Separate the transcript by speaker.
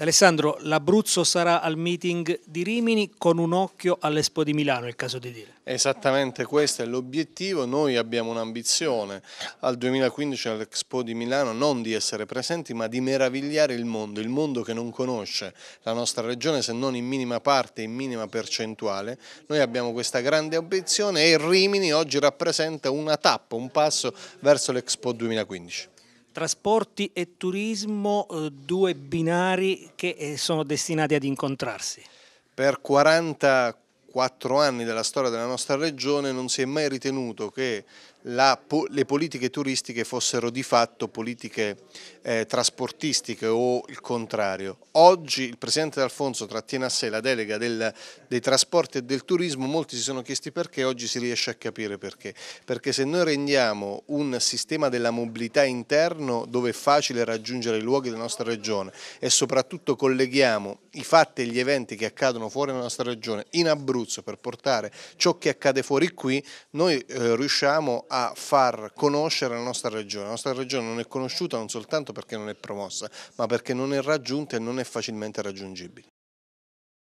Speaker 1: Alessandro, l'Abruzzo sarà al meeting di Rimini con un occhio all'Expo di Milano, è il caso di
Speaker 2: dire. Esattamente questo è l'obiettivo, noi abbiamo un'ambizione al 2015 all'Expo di Milano non di essere presenti ma di meravigliare il mondo, il mondo che non conosce la nostra regione se non in minima parte, in minima percentuale, noi abbiamo questa grande ambizione e Rimini oggi rappresenta una tappa, un passo verso l'Expo 2015.
Speaker 1: Trasporti e turismo, eh, due binari che eh, sono destinati ad incontrarsi.
Speaker 2: Per 40 quattro anni della storia della nostra regione non si è mai ritenuto che la, le politiche turistiche fossero di fatto politiche eh, trasportistiche o il contrario. Oggi il Presidente D'Alfonso trattiene a sé la delega del, dei trasporti e del turismo, molti si sono chiesti perché, oggi si riesce a capire perché. Perché se noi rendiamo un sistema della mobilità interno dove è facile raggiungere i luoghi della nostra regione e soprattutto colleghiamo i fatti e gli eventi che accadono fuori dalla nostra regione in Abruzzo, Abruzzo, per portare ciò che accade fuori qui, noi eh, riusciamo a far conoscere la nostra regione. La nostra regione non è conosciuta non soltanto perché non è promossa, ma perché non è raggiunta e non è facilmente raggiungibile.